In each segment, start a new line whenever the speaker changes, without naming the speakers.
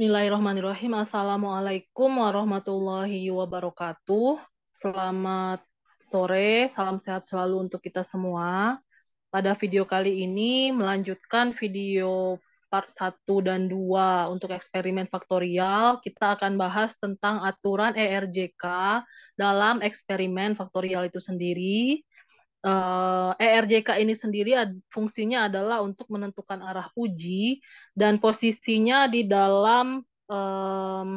Bismillahirrahmanirrahim. Assalamualaikum warahmatullahi wabarakatuh. Selamat sore, salam sehat selalu untuk kita semua. Pada video kali ini melanjutkan video part 1 dan 2 untuk eksperimen faktorial, kita akan bahas tentang aturan ERJK dalam eksperimen faktorial itu sendiri uh, eh, ERJK ini sendiri ad, fungsinya adalah untuk menentukan arah uji dan posisinya di dalam um,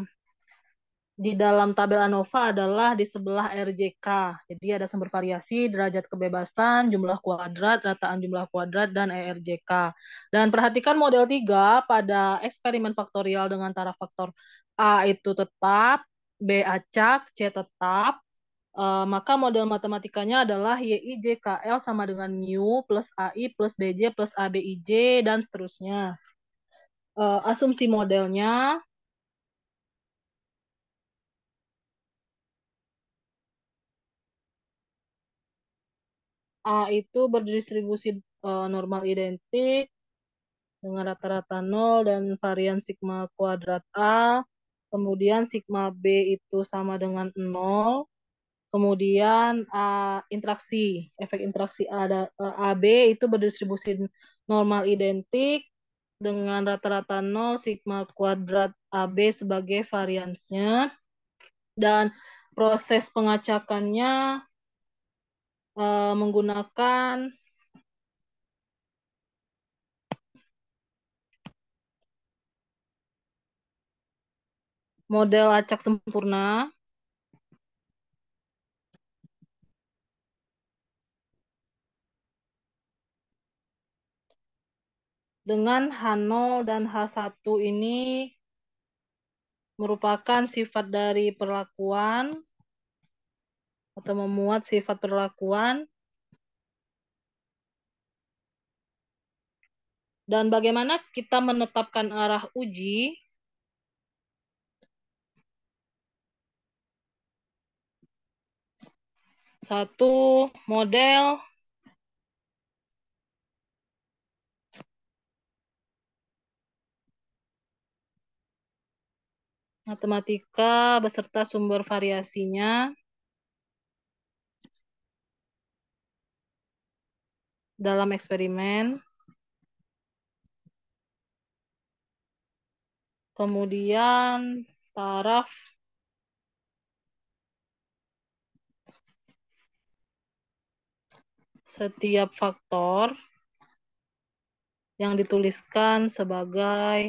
di dalam tabel ANOVA adalah di sebelah RJK. Jadi ada sumber variasi, derajat kebebasan, jumlah kuadrat, rataan jumlah kuadrat, dan ERJK. Dan perhatikan model 3 pada eksperimen faktorial dengan taraf faktor A itu tetap, B acak, C tetap, Uh, maka model matematikanya adalah yijkl sama dengan mu plus AI plus BJ plus ABIJ dan seterusnya. Uh, asumsi modelnya A itu berdistribusi uh, normal identik dengan rata-rata nol dan varian sigma kuadrat A. Kemudian sigma B itu sama dengan 0. Kemudian uh, interaksi, efek interaksi ada uh, eh, AB itu berdistribusi normal identik dengan rata-rata 0 sigma kuadrat AB sebagai variansnya dan proses pengacakannya uh, menggunakan model acak sempurna dengan H0 dan H1 ini merupakan sifat dari perlakuan atau memuat sifat perlakuan dan bagaimana kita menetapkan arah uji satu model matematika beserta sumber variasinya, dalam eksperimen, kemudian taraf setiap faktor yang dituliskan sebagai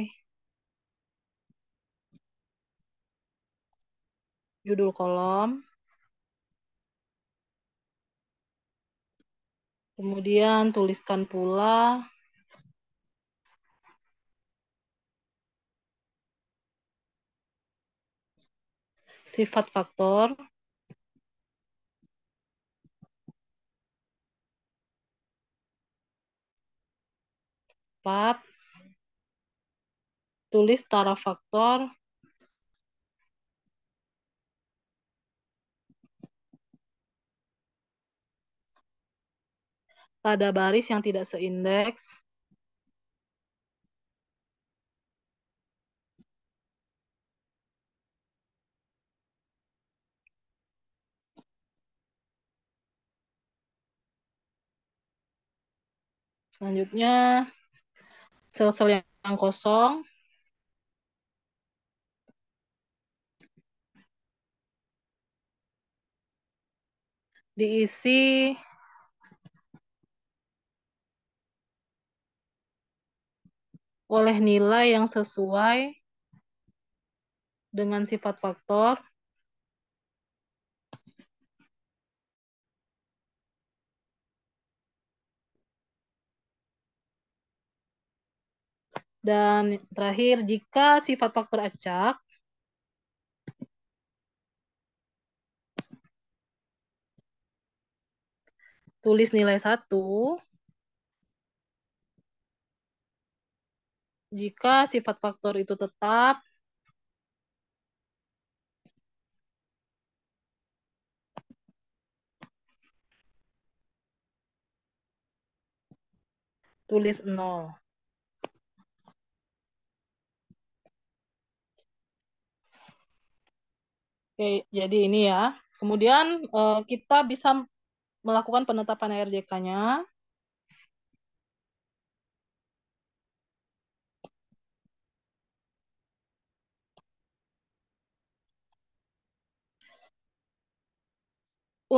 judul kolom. Kemudian tuliskan pula sifat faktor. Empat, tulis taraf faktor pada baris yang tidak seindeks Selanjutnya, sel-sel yang kosong. Diisi oleh nilai yang sesuai dengan sifat faktor Dan terakhir, jika sifat faktor acak, tulis nilai satu Jika sifat faktor itu tetap, tulis 0. Oke, jadi ini ya. Kemudian eh, kita bisa melakukan penetapan RJK-nya.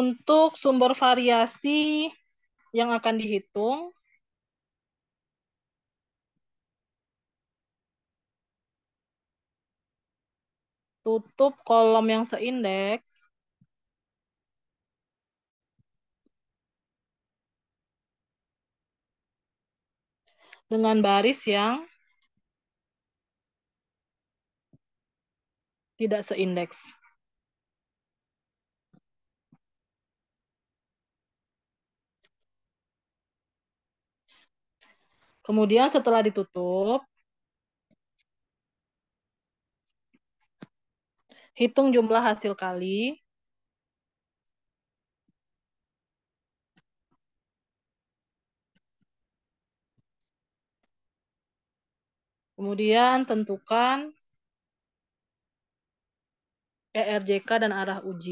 untuk sumber variasi yang akan dihitung, tutup kolom yang seindeks, dengan baris yang tidak seindeks. Kemudian setelah ditutup, hitung jumlah hasil kali. Kemudian tentukan ERJK dan arah uji.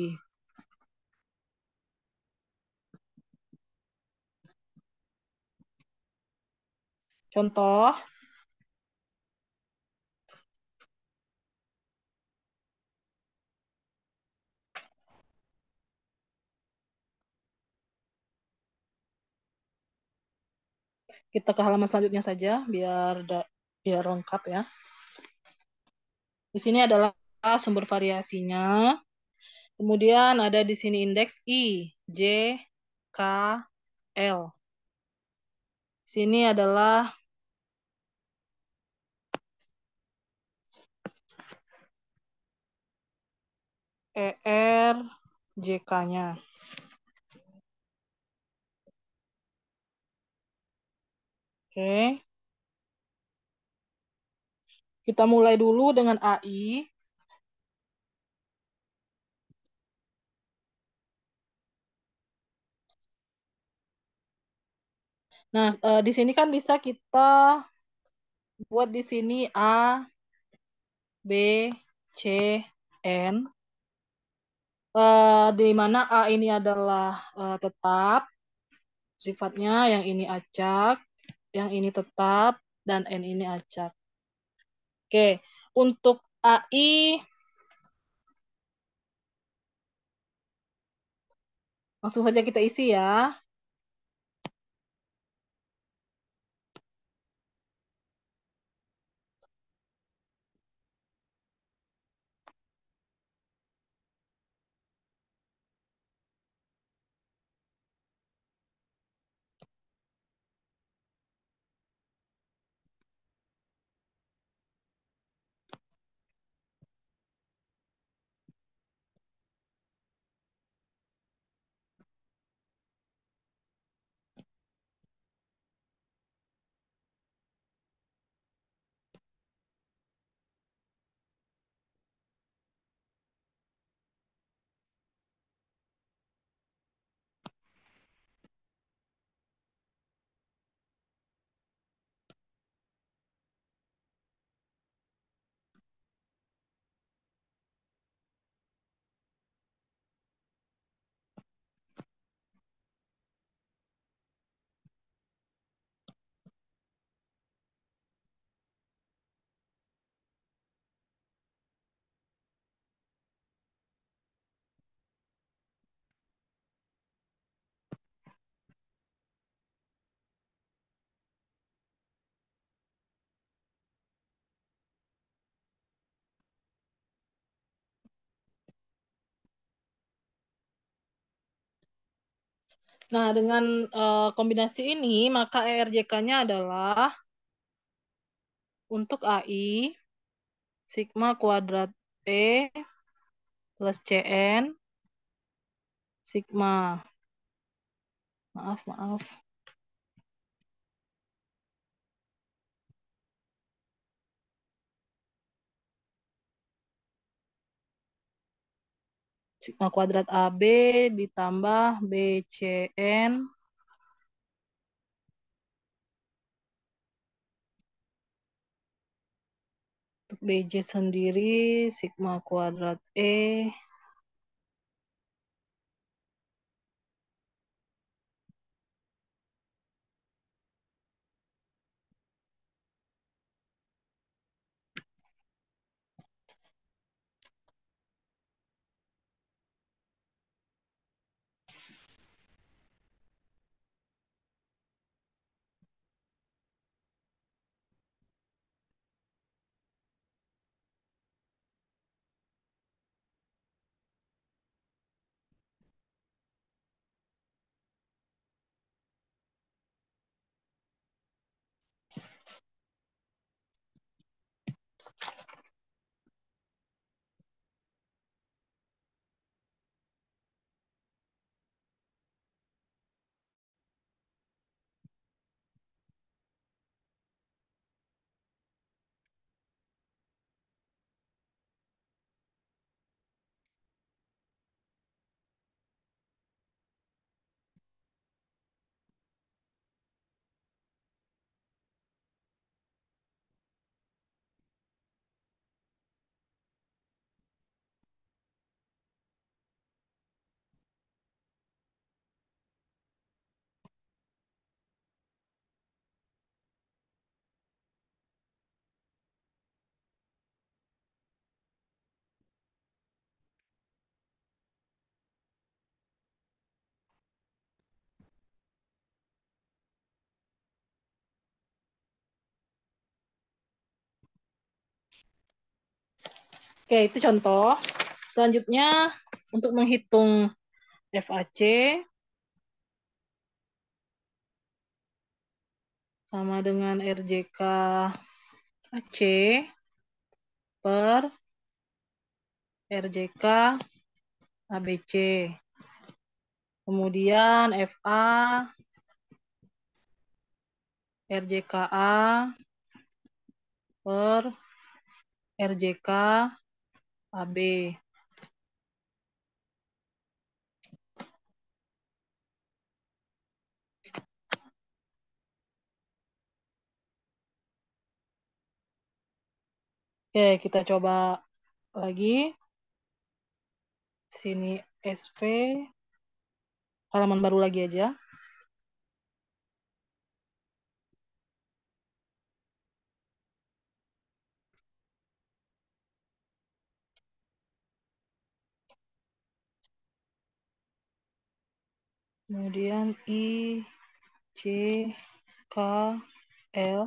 Contoh, kita ke halaman selanjutnya saja biar da, biar lengkap ya. Di sini adalah sumber variasinya. Kemudian ada di sini indeks I, J, K, L. di Sini adalah ER JK-nya. Oke. Kita mulai dulu dengan AI. Nah, e, di sini kan bisa kita buat di sini A, B, C, N uh, di mana A ini adalah uh, tetap sifatnya, yang ini acak, yang ini tetap, dan N ini acak. Oke, untuk AI langsung saja kita isi ya. Nah, dengan uh, kombinasi ini, maka ERJK-nya adalah untuk AI, sigma kuadrat E plus CN, sigma. Maaf, maaf. sigma nah, kuadrat AB ditambah BCN untuk BJ sendiri sigma kuadrat E Oke, itu contoh. Selanjutnya, untuk menghitung FAC, sama dengan RJK AC per RJK ABC. Kemudian FA RJKA per RJK A AB. Oke, kita coba lagi. Sini SP. Halaman baru lagi aja. kemudian I C K L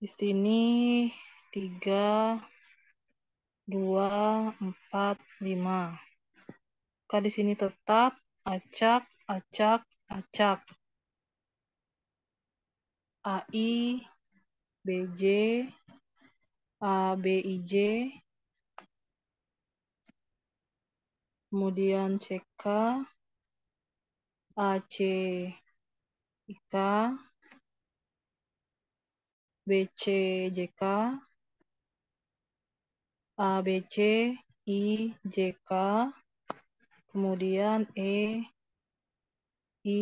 di sini tiga dua empat lima K di sini tetap acak acak acak a i b j b i j kemudian CK, AC, IK, BC, JK, ABC, I, JK, kemudian E, I,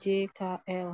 j k l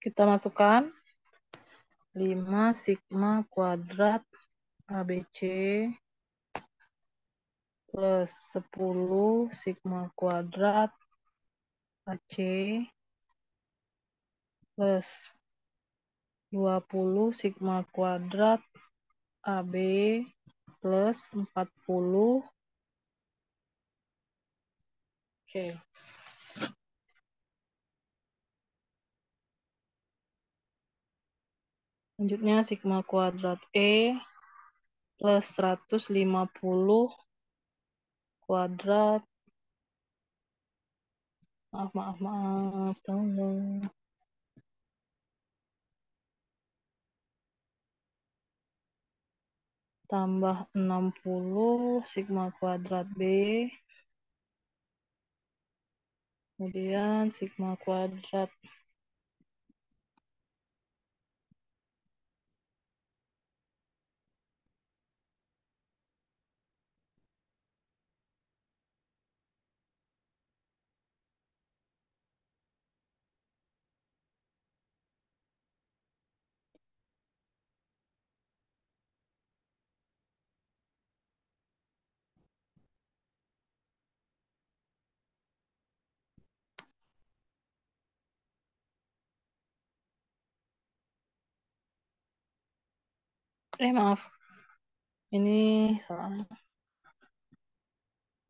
Kita masukkan 5 sigma kuadrat ABC plus 10 sigma kuadrat AC plus 20 sigma kuadrat AB plus 40 Oke, okay. Selanjutnya sigma kuadrat E plus 150 kuadrat maaf maaf maaf Tolong. tambah 60 sigma kuadrat B kemudian sigma kuadrat eh maaf ini salah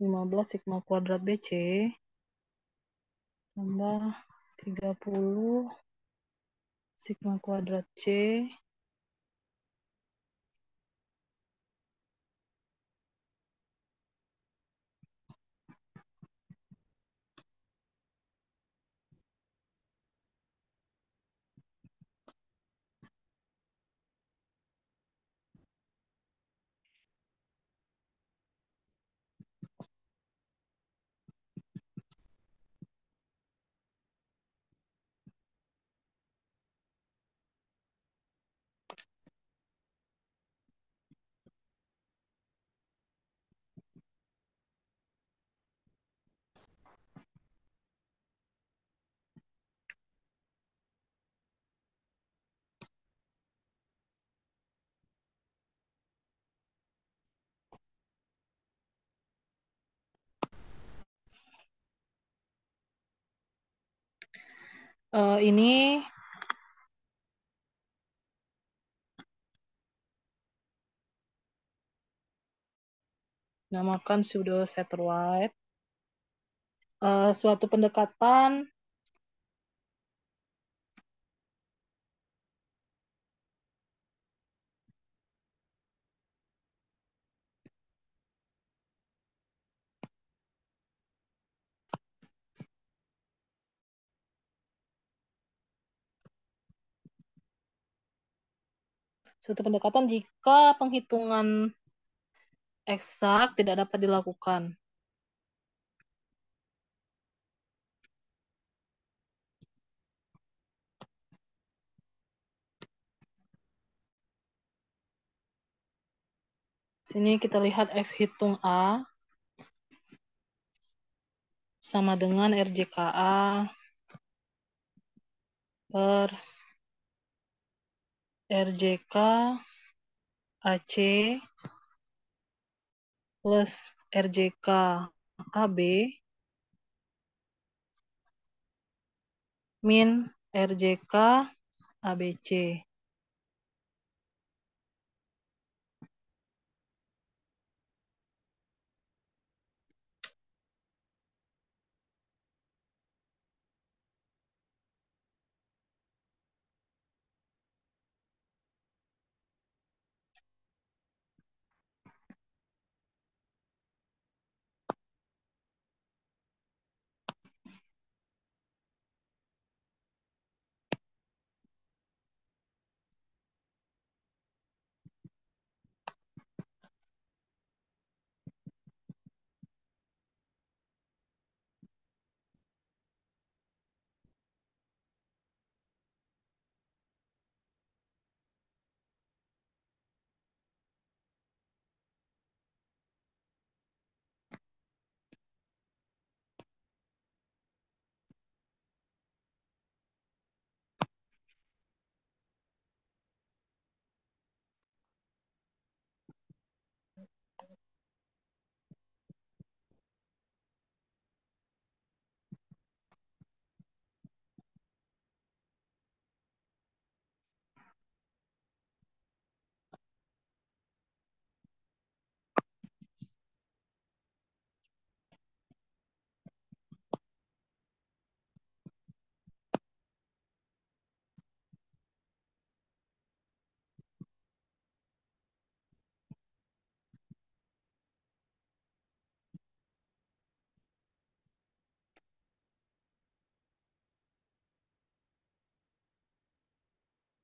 15 sigma kuadrat BC tambah 30 sigma kuadrat C uh, ini namakan pseudo satellite uh, eh, suatu pendekatan suatu pendekatan jika penghitungan eksak tidak dapat dilakukan. Sini kita lihat F hitung A sama dengan RJKA per RJK AC plus RJK AB min RJK ABC.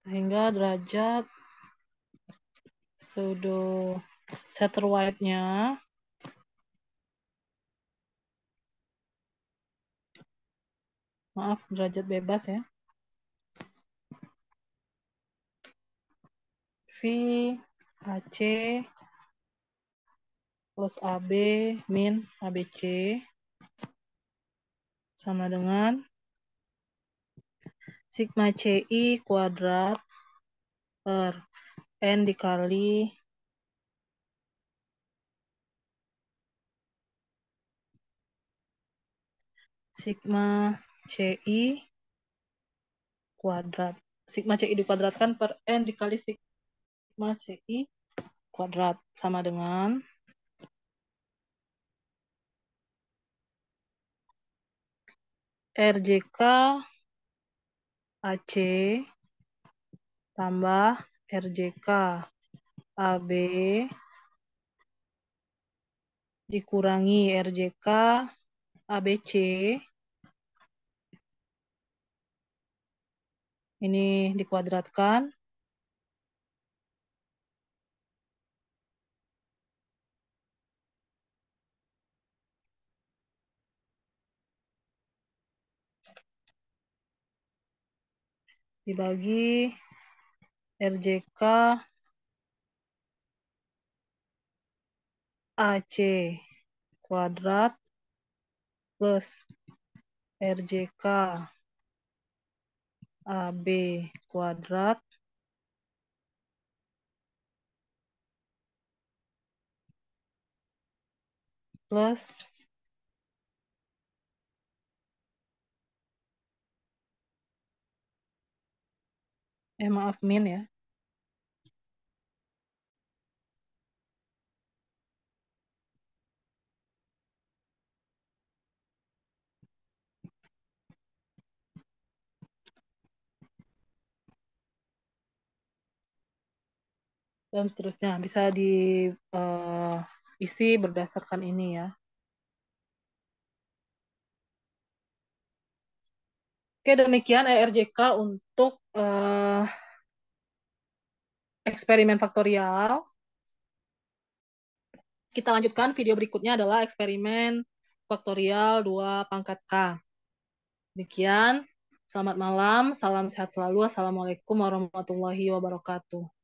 sehingga derajat pseudo setter white-nya maaf derajat bebas ya V AC plus AB min ABC sama dengan sigma CI kuadrat per N dikali sigma CI kuadrat. Sigma CI dikuadratkan per N dikali sigma CI kuadrat sama dengan RJK AC tambah RJK AB dikurangi RJK ABC ini dikuadratkan dibagi RJK AC kuadrat plus RJK AB kuadrat plus Eh maaf Min ya. Dan seterusnya bisa diisi eh, uh, berdasarkan ini ya. Oke, demikian ERJK untuk uh, eksperimen faktorial. Kita lanjutkan video berikutnya adalah eksperimen faktorial 2 pangkat K. Demikian, selamat malam, salam sehat selalu, assalamualaikum warahmatullahi wabarakatuh.